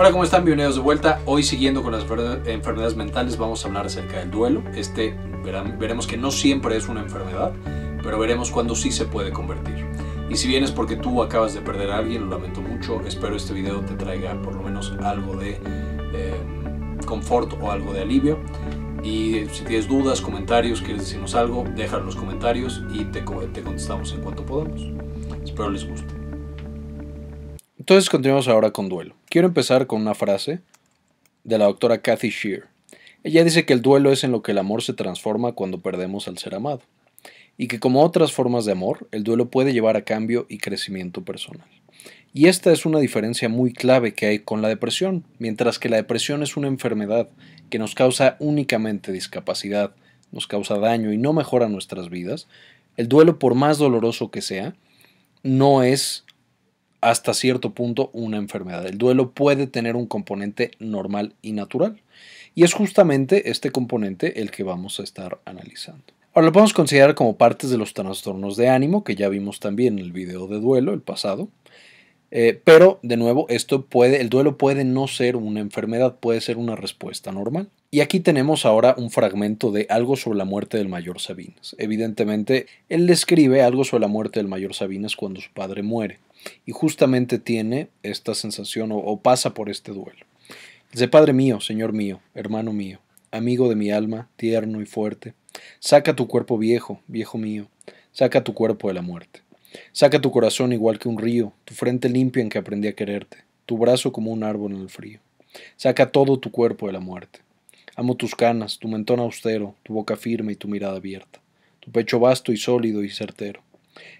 Hola, ¿cómo están? Bienvenidos de vuelta. Hoy siguiendo con las enfermedades mentales vamos a hablar acerca del duelo. Este veremos que no siempre es una enfermedad, pero veremos cuándo sí se puede convertir. Y si bien es porque tú acabas de perder a alguien, lo lamento mucho, espero este video te traiga por lo menos algo de eh, confort o algo de alivio. Y si tienes dudas, comentarios, quieres decirnos algo, déjalo en los comentarios y te, te contestamos en cuanto podamos. Espero les guste. Entonces continuamos ahora con duelo. Quiero empezar con una frase de la doctora Kathy Shear. Ella dice que el duelo es en lo que el amor se transforma cuando perdemos al ser amado, y que como otras formas de amor, el duelo puede llevar a cambio y crecimiento personal. Y esta es una diferencia muy clave que hay con la depresión, mientras que la depresión es una enfermedad que nos causa únicamente discapacidad, nos causa daño y no mejora nuestras vidas, el duelo, por más doloroso que sea, no es hasta cierto punto una enfermedad. El duelo puede tener un componente normal y natural. Y es justamente este componente el que vamos a estar analizando. Ahora lo podemos considerar como partes de los trastornos de ánimo, que ya vimos también en el video de duelo, el pasado. Eh, pero, de nuevo, esto puede, el duelo puede no ser una enfermedad, puede ser una respuesta normal. Y aquí tenemos ahora un fragmento de algo sobre la muerte del mayor Sabines. Evidentemente, él describe algo sobre la muerte del mayor Sabines cuando su padre muere y justamente tiene esta sensación o, pasa por este duelo. Dice, Padre mío, Señor mío, hermano mío, amigo de mi alma, tierno y fuerte, saca tu cuerpo viejo, viejo mío, saca tu cuerpo de la muerte. Saca tu corazón igual que un río, tu frente limpia en que aprendí a quererte, tu brazo como un árbol en el frío. Saca todo tu cuerpo de la muerte. Amo tus canas, tu mentón austero, tu boca firme y tu mirada abierta, tu pecho vasto y sólido y certero,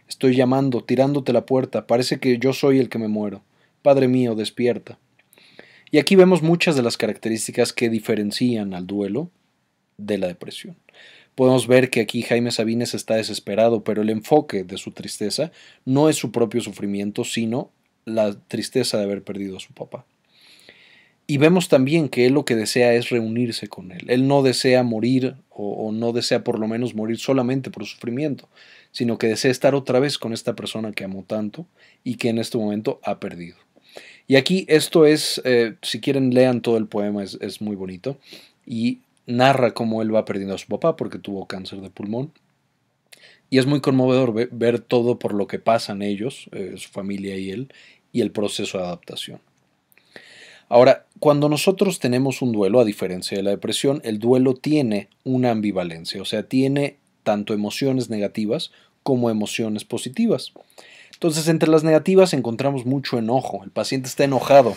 Estoy llamando, tirándote la puerta, parece que yo soy el que me muero. Padre mío, despierta. Y aquí vemos muchas de las características que diferencian al duelo de la depresión. Podemos ver que aquí Jaime Sabines está desesperado, pero el enfoque de su tristeza no es su propio sufrimiento, sino la tristeza de haber perdido a su papá. Y vemos también que él lo que desea es reunirse con él. Él no desea morir o, o no desea por lo menos morir solamente por sufrimiento, sino que desea estar otra vez con esta persona que amó tanto y que en este momento ha perdido. Y aquí esto es, eh, si quieren lean todo el poema, es, muy bonito, y narra cómo él va perdiendo a su papá porque tuvo cáncer de pulmón. Y es muy conmovedor ver todo por lo que pasan ellos, eh, su familia y él, y el proceso de adaptación. Ahora, cuando nosotros tenemos un duelo, a diferencia de la depresión, el duelo tiene una ambivalencia, o sea, tiene tanto emociones negativas como emociones positivas. Entonces, entre las negativas encontramos mucho enojo. El paciente está enojado,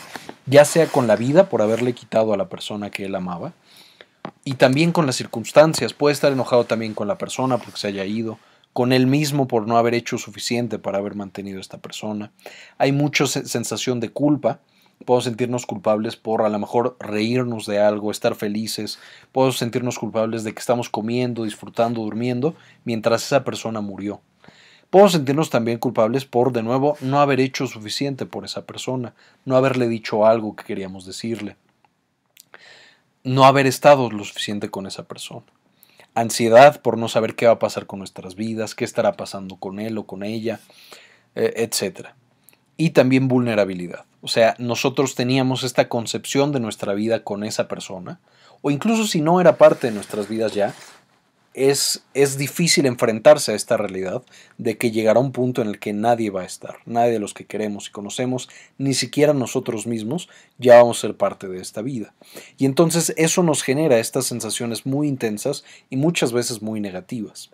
ya sea con la vida por haberle quitado a la persona que él amaba, y también con las circunstancias. Puede estar enojado también con la persona porque se haya ido, con él mismo por no haber hecho suficiente para haber mantenido a esta persona. Hay mucha sensación de culpa podemos sentirnos culpables por a lo mejor reírnos de algo, estar felices, podemos sentirnos culpables de que estamos comiendo, disfrutando, durmiendo, mientras esa persona murió. Podemos sentirnos también culpables por, de nuevo, no haber hecho suficiente por esa persona, no haberle dicho algo que queríamos decirle, no haber estado lo suficiente con esa persona. Ansiedad por no saber qué va a pasar con nuestras vidas, qué estará pasando con él o con ella, eh, etc y también vulnerabilidad. O sea, nosotros teníamos esta concepción de nuestra vida con esa persona, o incluso si no era parte de nuestras vidas ya, es, es difícil enfrentarse a esta realidad de que llegará un punto en el que nadie va a estar, nadie de los que queremos y conocemos, ni siquiera nosotros mismos, ya vamos a ser parte de esta vida. Y entonces eso nos genera estas sensaciones muy intensas y muchas veces muy negativas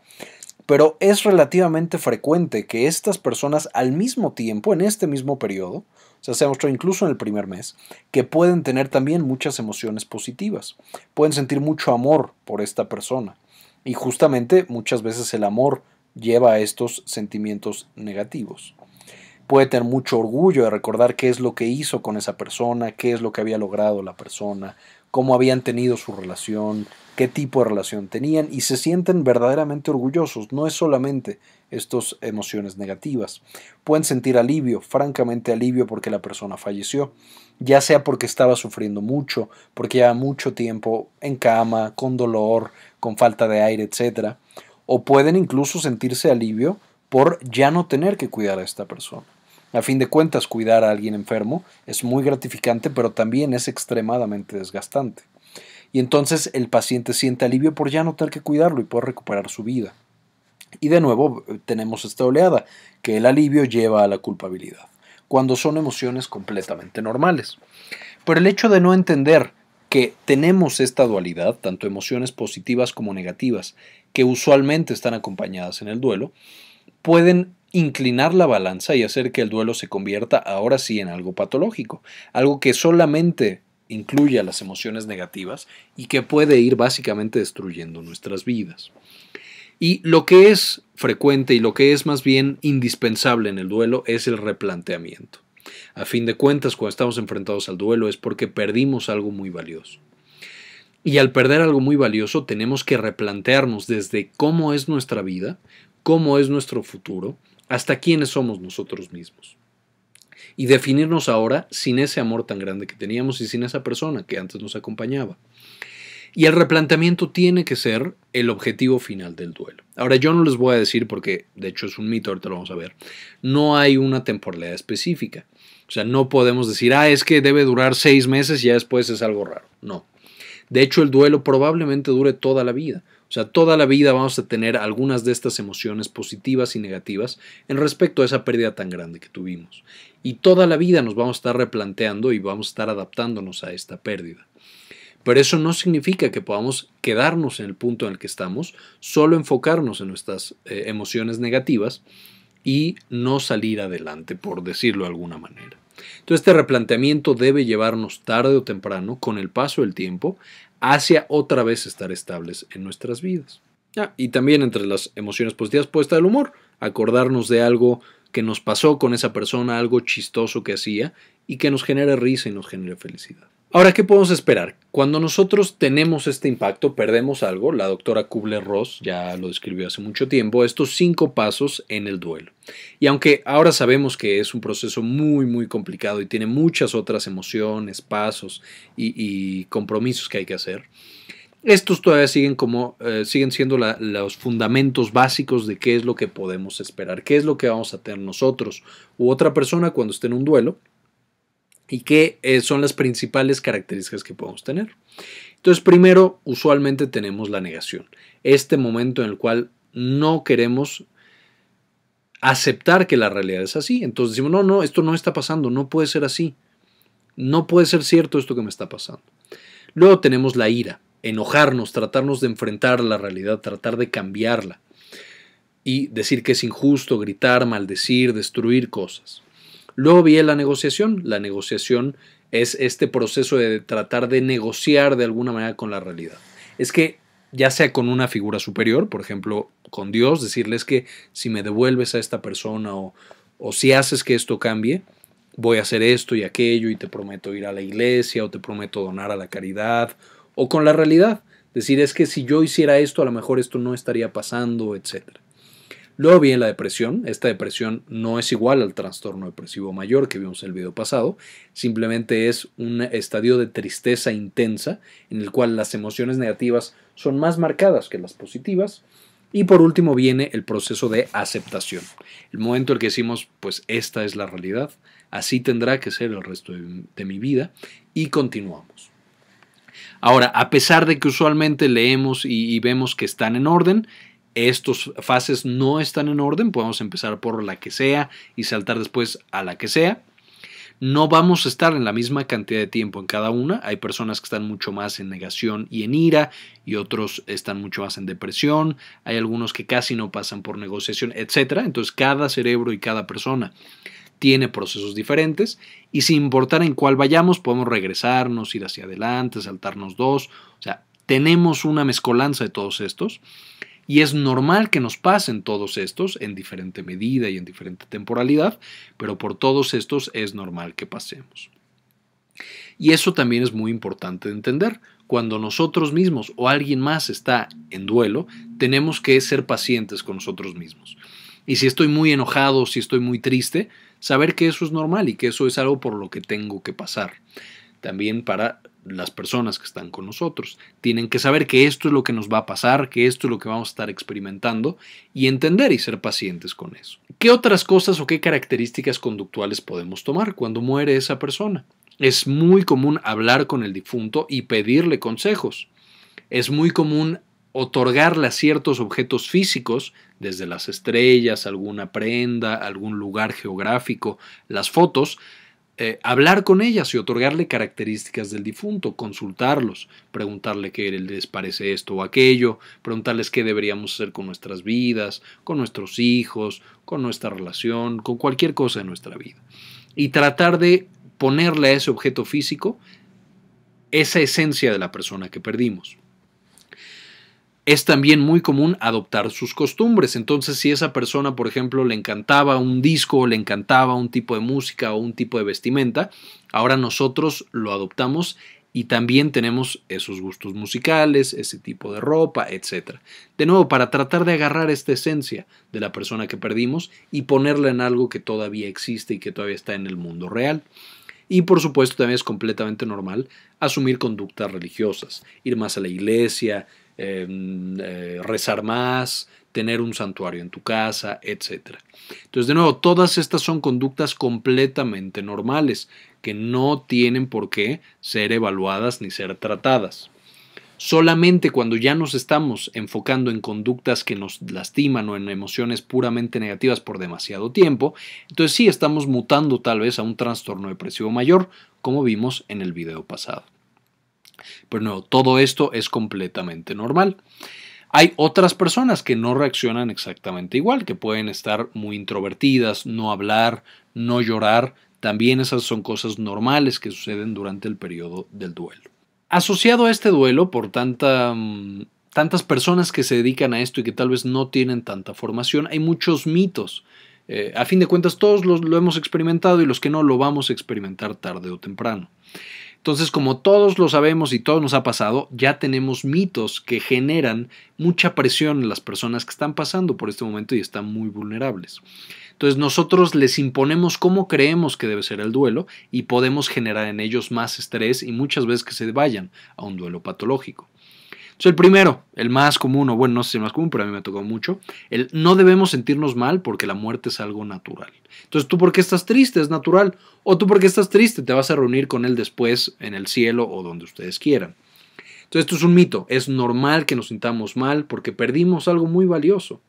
pero es relativamente frecuente que estas personas al mismo tiempo, en este mismo periodo, o sea, se mostró incluso en el primer mes, que pueden tener también muchas emociones positivas, pueden sentir mucho amor por esta persona. Y justamente muchas veces el amor lleva a estos sentimientos negativos puede tener mucho orgullo de recordar qué es lo que hizo con esa persona, qué es lo que había logrado la persona, cómo habían tenido su relación, qué tipo de relación tenían y se sienten verdaderamente orgullosos. No es solamente estas emociones negativas. Pueden sentir alivio, francamente alivio porque la persona falleció, ya sea porque estaba sufriendo mucho, porque lleva mucho tiempo en cama, con dolor, con falta de aire, etc. O pueden incluso sentirse alivio por ya no tener que cuidar a esta persona. A fin de cuentas, cuidar a alguien enfermo es muy gratificante, pero también es extremadamente desgastante. Y entonces el paciente siente alivio por ya no tener que cuidarlo y por recuperar su vida. Y de nuevo eh, tenemos esta oleada, que el alivio lleva a la culpabilidad, cuando son emociones completamente normales. Pero el hecho de no entender que tenemos esta dualidad, tanto emociones positivas como negativas, que usualmente están acompañadas en el duelo, pueden inclinar la balanza y hacer que el duelo se convierta ahora sí en algo patológico, algo que solamente incluya las emociones negativas y que puede ir básicamente destruyendo nuestras vidas. Y lo que es frecuente y lo que es más bien indispensable en el duelo es el replanteamiento. A fin de cuentas, cuando estamos enfrentados al duelo es porque perdimos algo muy valioso. Y al perder algo muy valioso tenemos que replantearnos desde cómo es nuestra vida, cómo es nuestro futuro hasta quiénes somos nosotros mismos. Y definirnos ahora sin ese amor tan grande que teníamos y sin esa persona que antes nos acompañaba. Y el replanteamiento tiene que ser el objetivo final del duelo. Ahora yo no les voy a decir, porque de hecho es un mito, ahorita lo vamos a ver, no hay una temporalidad específica. O sea, no podemos decir, ah, es que debe durar seis meses y ya después es algo raro. No. De hecho, el duelo probablemente dure toda la vida. O sea, toda la vida vamos a tener algunas de estas emociones positivas y negativas en respecto a esa pérdida tan grande que tuvimos. Y toda la vida nos vamos a estar replanteando y vamos a estar adaptándonos a esta pérdida. Pero eso no significa que podamos quedarnos en el punto en el que estamos, solo enfocarnos en nuestras eh, emociones negativas y no salir adelante, por decirlo de alguna manera. Entonces este replanteamiento debe llevarnos tarde o temprano, con el paso del tiempo, hacia otra vez estar estables en nuestras vidas. Ah, y también entre las emociones positivas puede estar el humor, acordarnos de algo que nos pasó con esa persona, algo chistoso que hacía y que nos genere risa y nos genere felicidad. Ahora, ¿qué podemos esperar? Cuando nosotros tenemos este impacto, perdemos algo, la doctora Kubler-Ross ya lo describió hace mucho tiempo, estos cinco pasos en el duelo. Y aunque ahora sabemos que es un proceso muy, muy complicado y tiene muchas otras emociones, pasos y, compromisos que hay que hacer, estos todavía siguen, como, eh, siguen siendo los fundamentos básicos de qué es lo que podemos esperar, qué es lo que vamos a tener nosotros u otra persona cuando esté en un duelo y qué eh, son las principales características que podemos tener. Entonces, primero, usualmente tenemos la negación, este momento en el cual no queremos aceptar que la realidad es así. Entonces decimos, no, no, esto no está pasando, no puede ser así, no puede ser cierto esto que me está pasando. Luego tenemos la ira, enojarnos, tratarnos de enfrentar la realidad, tratar de cambiarla y decir que es injusto, gritar, maldecir, destruir cosas. Luego viene la negociación. La negociación es este proceso de tratar de negociar de alguna manera con la realidad. Es que ya sea con una figura superior, por ejemplo, con Dios, decirles que si me devuelves a esta persona o, si haces que esto cambie, voy a hacer esto y aquello y te prometo ir a la iglesia o te prometo donar a la caridad o con la realidad. Decir es que si yo hiciera esto, a lo mejor esto no estaría pasando, etcétera. Luego viene la depresión. Esta depresión no es igual al trastorno depresivo mayor que vimos en el video pasado. Simplemente es un estadio de tristeza intensa en el cual las emociones negativas son más marcadas que las positivas. Y por último viene el proceso de aceptación. El momento en el que decimos, pues esta es la realidad, así tendrá que ser el resto de, mi vida y continuamos. Ahora, a pesar de que usualmente leemos y vemos que están en orden, estos fases no están en orden, podemos empezar por la que sea y saltar después a la que sea. No vamos a estar en la misma cantidad de tiempo en cada una. Hay personas que están mucho más en negación y en ira y otros están mucho más en depresión. Hay algunos que casi no pasan por negociación, etc. Entonces cada cerebro y cada persona tiene procesos diferentes y sin importar en cuál vayamos podemos regresarnos, ir hacia adelante, saltarnos dos. O sea, tenemos una mezcolanza de todos estos y es normal que nos pasen todos estos en diferente medida y en diferente temporalidad, pero por todos estos es normal que pasemos. Y eso también es muy importante de entender. Cuando nosotros mismos o alguien más está en duelo, tenemos que ser pacientes con nosotros mismos. Y si estoy muy enojado, si estoy muy triste, saber que eso es normal y que eso es algo por lo que tengo que pasar. También para las personas que están con nosotros. Tienen que saber que esto es lo que nos va a pasar, que esto es lo que vamos a estar experimentando y entender y ser pacientes con eso. ¿Qué otras cosas o qué características conductuales podemos tomar cuando muere esa persona? Es muy común hablar con el difunto y pedirle consejos. Es muy común otorgarle a ciertos objetos físicos, desde las estrellas, alguna prenda, algún lugar geográfico, las fotos, eh, hablar con ellas y otorgarle características del difunto, consultarlos, preguntarle qué les parece esto o aquello, preguntarles qué deberíamos hacer con nuestras vidas, con nuestros hijos, con nuestra relación, con cualquier cosa de nuestra vida. Y tratar de ponerle a ese objeto físico esa esencia de la persona que perdimos es también muy común adoptar sus costumbres. Entonces, si esa persona, por ejemplo, le encantaba un disco, le encantaba un tipo de música o un tipo de vestimenta, ahora nosotros lo adoptamos y también tenemos esos gustos musicales, ese tipo de ropa, etc. De nuevo, para tratar de agarrar esta esencia de la persona que perdimos y ponerla en algo que todavía existe y que todavía está en el mundo real. Y por supuesto también es completamente normal asumir conductas religiosas, ir más a la iglesia, Em, eh, rezar más, tener un santuario en tu casa, etc. Entonces, de nuevo, todas estas son conductas completamente normales que no tienen por qué ser evaluadas ni ser tratadas. Solamente cuando ya nos estamos enfocando en conductas que nos lastiman o en emociones puramente negativas por demasiado tiempo, entonces sí estamos mutando tal vez a un trastorno depresivo mayor, como vimos en el video pasado. Pero pues no, todo esto es completamente normal. Hay otras personas que no reaccionan exactamente igual, que pueden estar muy introvertidas, no hablar, no llorar. También esas son cosas normales que suceden durante el periodo del duelo. Asociado a este duelo, por mm, tantas personas que se dedican a esto y que tal vez no tienen tanta formación, hay muchos mitos. Eh, a fin de cuentas, todos lo hemos experimentado y los que no lo vamos a experimentar tarde o temprano. Entonces, como todos lo sabemos y todo nos ha pasado, ya tenemos mitos que generan mucha presión en las personas que están pasando por este momento y están muy vulnerables. Entonces, nosotros les imponemos cómo creemos que debe ser el duelo y podemos generar en ellos más estrés y muchas veces que se vayan a un duelo patológico el primero, el más común, o bueno, no sé si el más común, pero a mí me tocó mucho, el no debemos sentirnos mal porque la muerte es algo natural. Entonces, tú porque estás triste es natural, o tú porque estás triste te vas a reunir con él después en el cielo o donde ustedes quieran. Entonces, esto es un mito. Es normal que nos sintamos mal porque perdimos algo muy valioso.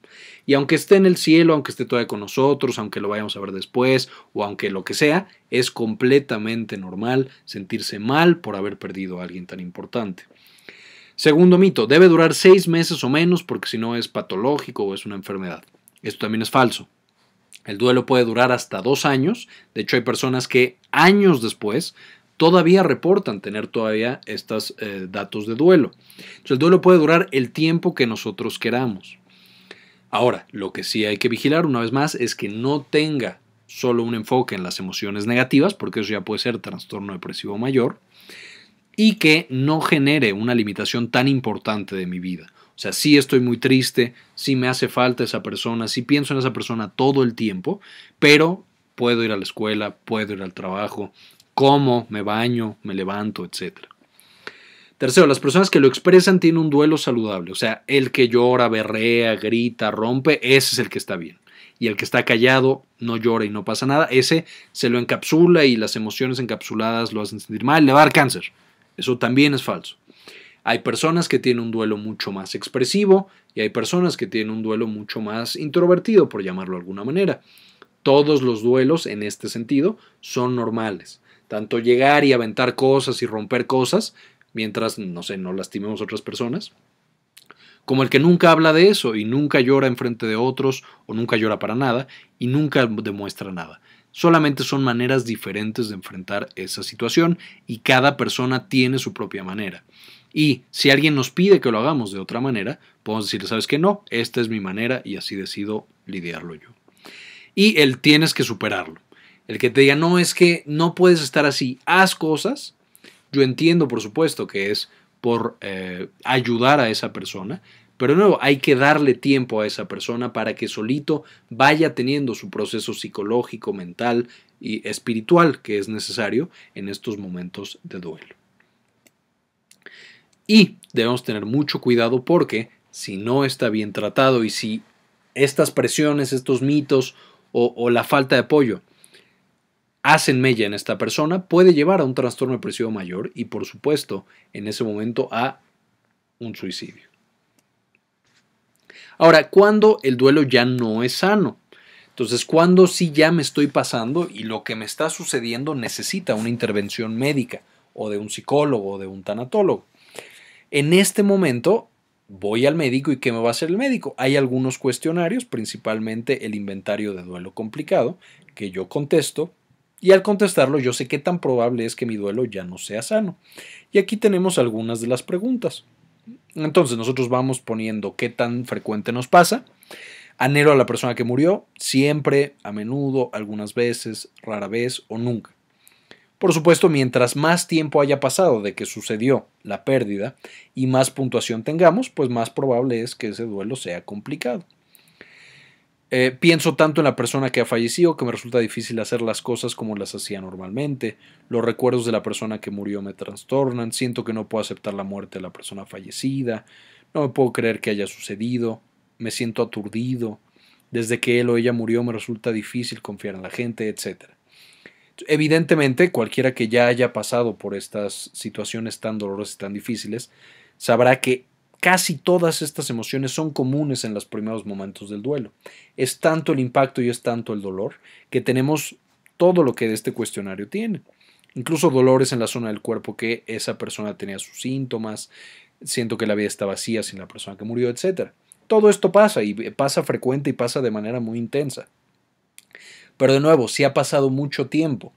Y aunque esté en el cielo, aunque esté todavía con nosotros, aunque lo vayamos a ver después o aunque lo que sea, es completamente normal sentirse mal por haber perdido a alguien tan importante. Segundo mito, debe durar seis meses o menos porque si no es patológico o es una enfermedad. Esto también es falso. El duelo puede durar hasta dos años. De hecho, hay personas que años después todavía reportan tener todavía estos eh, datos de duelo. Entonces, el duelo puede durar el tiempo que nosotros queramos. Ahora, lo que sí hay que vigilar una vez más es que no tenga solo un enfoque en las emociones negativas, porque eso ya puede ser trastorno depresivo mayor, y que no genere una limitación tan importante de mi vida. O sea, sí estoy muy triste, sí me hace falta esa persona, sí pienso en esa persona todo el tiempo, pero puedo ir a la escuela, puedo ir al trabajo, como me baño, me levanto, etc. Tercero, las personas que lo expresan tienen un duelo saludable. O sea, el que llora, berrea, grita, rompe, ese es el que está bien. Y el que está callado, no llora y no pasa nada, ese se lo encapsula y las emociones encapsuladas lo hacen sentir mal, le va a dar cáncer. Eso también es falso. Hay personas que tienen un duelo mucho más expresivo y hay personas que tienen un duelo mucho más introvertido, por llamarlo de alguna manera. Todos los duelos en este sentido son normales. Tanto llegar y aventar cosas y romper cosas, mientras, no sé, no lastimemos a otras personas, como el que nunca habla de eso y nunca llora enfrente de otros o nunca llora para nada y nunca demuestra nada. Solamente son maneras diferentes de enfrentar esa situación y cada persona tiene su propia manera. Y si alguien nos pide que lo hagamos de otra manera, podemos decirle, sabes que no, esta es mi manera y así decido lidiarlo yo. Y él tienes que superarlo. El que te diga, no, es que no puedes estar así, haz cosas. Yo entiendo, por supuesto, que es por eh, ayudar a esa persona, pero de nuevo, hay que darle tiempo a esa persona para que solito vaya teniendo su proceso psicológico, mental y espiritual que es necesario en estos momentos de duelo. Y debemos tener mucho cuidado porque si no está bien tratado y si estas presiones, estos mitos o, o la falta de apoyo hacen mella en esta persona, puede llevar a un trastorno depresivo mayor y por supuesto en ese momento a un suicidio. Ahora, ¿cuándo el duelo ya no es sano? Entonces, ¿cuándo sí ya me estoy pasando y lo que me está sucediendo necesita una intervención médica o de un psicólogo o de un tanatólogo? En este momento voy al médico y ¿qué me va a hacer el médico? Hay algunos cuestionarios, principalmente el inventario de duelo complicado, que yo contesto y al contestarlo yo sé qué tan probable es que mi duelo ya no sea sano. Y aquí tenemos algunas de las preguntas. Entonces nosotros vamos poniendo qué tan frecuente nos pasa. Anhelo a la persona que murió, siempre, a menudo, algunas veces, rara vez o nunca. Por supuesto, mientras más tiempo haya pasado de que sucedió la pérdida y más puntuación tengamos, pues más probable es que ese duelo sea complicado. Eh, pienso tanto en la persona que ha fallecido que me resulta difícil hacer las cosas como las hacía normalmente. Los recuerdos de la persona que murió me trastornan. Siento que no puedo aceptar la muerte de la persona fallecida. No me puedo creer que haya sucedido. Me siento aturdido. Desde que él o ella murió me resulta difícil confiar en la gente, etc. Evidentemente, cualquiera que ya haya pasado por estas situaciones tan dolorosas y tan difíciles, sabrá que Casi todas estas emociones son comunes en los primeros momentos del duelo. Es tanto el impacto y es tanto el dolor que tenemos todo lo que este cuestionario tiene. Incluso dolores en la zona del cuerpo que esa persona tenía sus síntomas, siento que la vida está vacía sin la persona que murió, etc. Todo esto pasa y pasa frecuente y pasa de manera muy intensa. Pero de nuevo, si ha pasado mucho tiempo,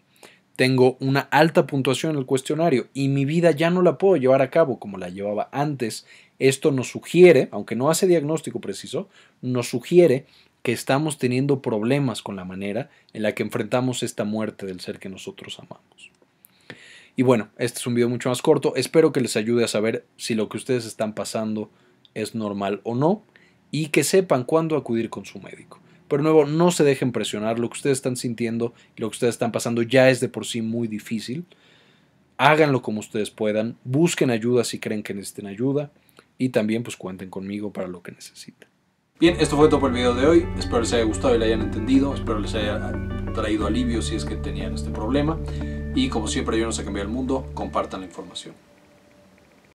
tengo una alta puntuación en el cuestionario y mi vida ya no la puedo llevar a cabo como la llevaba antes esto nos sugiere, aunque no hace diagnóstico preciso, nos sugiere que estamos teniendo problemas con la manera en la que enfrentamos esta muerte del ser que nosotros amamos. Y bueno, este es un video mucho más corto. Espero que les ayude a saber si lo que ustedes están pasando es normal o no y que sepan cuándo acudir con su médico. Pero nuevo, no se dejen presionar. Lo que ustedes están sintiendo y lo que ustedes están pasando ya es de por sí muy difícil. Háganlo como ustedes puedan. Busquen ayuda si creen que necesiten ayuda y también pues cuenten conmigo para lo que necesiten. Bien, esto fue todo por el video de hoy. Espero les haya gustado y le hayan entendido. Espero les haya traído alivio si es que tenían este problema. Y como siempre, yo no sé cambiar el mundo, compartan la información.